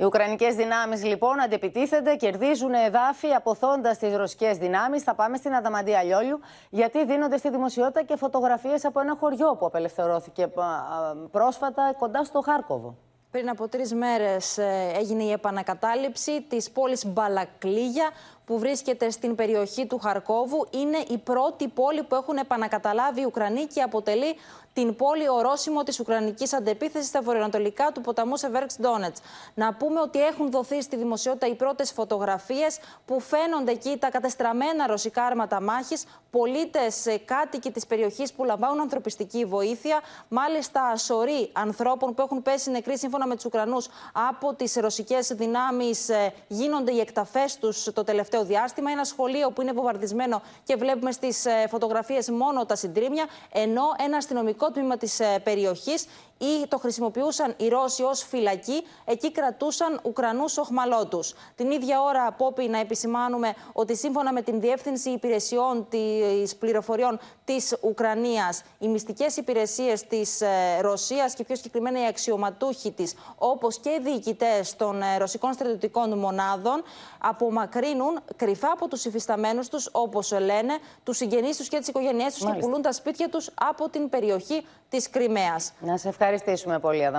Οι Ουκρανικές δυνάμεις λοιπόν αντεπιτίθενται, κερδίζουν εδάφη αποθώντας τις ρωσικές δυνάμεις. Θα πάμε στην Αδαμαντία Λιόλιου, γιατί δίνονται στη δημοσιότητα και φωτογραφίες από ένα χωριό που απελευθερώθηκε ε, ε, πρόσφατα κοντά στο Χάρκοβο. Πριν από τρεις μέρες ε, έγινε η επανακατάληψη της πόλης Μπαλακλίγια, που βρίσκεται στην περιοχή του Χαρκόβου. Είναι η πρώτη πόλη που έχουν επανακαταλάβει οι Ουκρανοί και αποτελεί την πόλη ορόσημο της Ουκρανικής αντεπίθεσης στα βορειοανατολικά του ποταμού Σεβέρξ Ντόνετ. Να πούμε ότι έχουν δοθεί στη δημοσιότητα οι πρώτες φωτογραφίες που φαίνονται εκεί τα κατεστραμμένα ρωσικά άρματα μάχης, πολίτες, ε, κάτοικοι της περιοχής που λαμβάνουν ανθρωπιστική βοήθεια. Μάλιστα, σωροί ανθρώπων που έχουν πέσει νεκροί σύμφωνα με τους Ουκρανούς από τις ρωσικές δυνάμεις ε, γίνονται οι εκταφές τους το τελευταίο τελευταίο διάστημα. Ένα σχολείο που είναι βομβαρδισμένο και βλέπουμε στις ε, φωτογραφίες μόνο τα συντρίμια, ενώ ένα αστυνομικό τμήμα της ε, περιοχής ή το χρησιμοποιούσαν οι Ρώσοι ως φυλακή, εκεί κρατούσαν Ουκρανούς οχμαλώτου. Την ίδια ώρα, απόπει να επισημάνουμε ότι σύμφωνα με την Διεύθυνση Υπηρεσιών της Πληροφοριών της Ουκρανίας, οι μυστικές υπηρεσίες της ε, Ρωσίας και πιο συγκεκριμένα οι αξιωματούχοι της, όπως και οι διοικητές των ρωσικών στρατιωτικών μονάδων, απομακρύνουν κρυφά από τους υφισταμένους τους, όπως λένε, τους συγγενείς τους και τις οικογένειές τους και πουλούν τα σπίτια τους από την περιοχή της Κρυμαίας. Να σε ευχαριστήσουμε πολύ, Αδαμα.